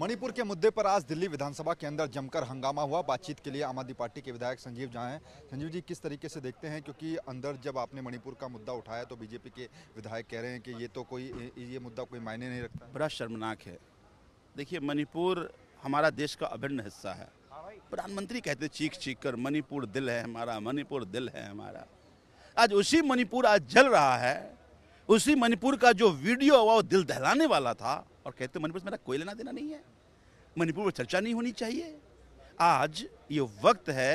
मणिपुर के मुद्दे पर आज दिल्ली विधानसभा के अंदर जमकर हंगामा हुआ बातचीत के लिए आम आदमी पार्टी के विधायक संजीव झा हैं संजीव जी किस तरीके से देखते हैं क्योंकि अंदर जब आपने मणिपुर का मुद्दा उठाया तो बीजेपी के विधायक कह रहे हैं कि ये तो कोई ये मुद्दा कोई मायने नहीं रखता बड़ा शर्मनाक है देखिए मणिपुर हमारा देश का अभिन्न हिस्सा है प्रधानमंत्री कहते चीख चीख कर मणिपुर दिल है हमारा मणिपुर दिल है हमारा आज उसी मणिपुर आज जल रहा है उसी मणिपुर का जो वीडियो हुआ वो दिल दहलाने वाला था और कहते मणिपुर से मेरा कोई लेना देना नहीं है मणिपुर पर चर्चा नहीं होनी चाहिए आज ये वक्त है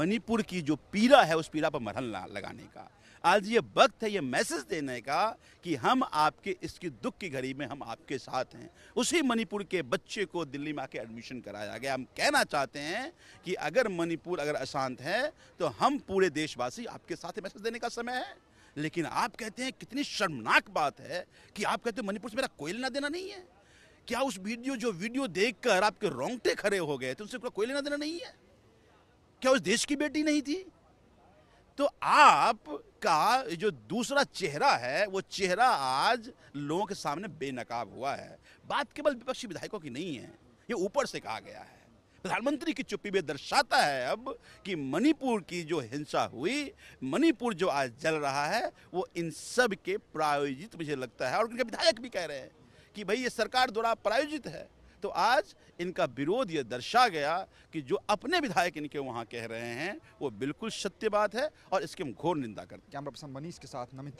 मणिपुर की जो पीड़ा है उस पीड़ा पर मरहल लगाने का आज ये वक्त है ये मैसेज देने का कि हम आपके इसकी दुख की घड़ी में हम आपके साथ हैं उसी मणिपुर के बच्चे को दिल्ली में आके एडमिशन कराया गया हम कहना चाहते हैं कि अगर मणिपुर अगर अशांत है तो हम पूरे देशवासी आपके साथ मैसेज देने का समय है लेकिन आप कहते हैं कितनी शर्मनाक बात है कि आप कहते हैं मणिपुर से मेरा कोई लेना देना नहीं है क्या उस वीडियो जो वीडियो देखकर आपके रोंगटे खड़े हो गए थे तो उनसे कोई लेना देना नहीं है क्या उस देश की बेटी नहीं थी तो आपका जो दूसरा चेहरा है वो चेहरा आज लोगों के सामने बेनकाब हुआ है बात केवल विपक्षी विधायकों की नहीं है ये ऊपर से कहा गया है प्रधानमंत्री की चुप्पी में दर्शाता है अब कि मणिपुर की जो हिंसा हुई मणिपुर जो आज जल रहा है वो इन सब के प्रायोजित मुझे लगता है और उनके विधायक भी कह रहे हैं कि भाई ये सरकार द्वारा प्रायोजित है तो आज इनका विरोध ये दर्शा गया कि जो अपने विधायक इनके वहाँ कह रहे हैं वो बिल्कुल सत्य बात है और इसकी हम घोर निंदा करते हैं कैमरा पर्सन मनीष के साथ नमित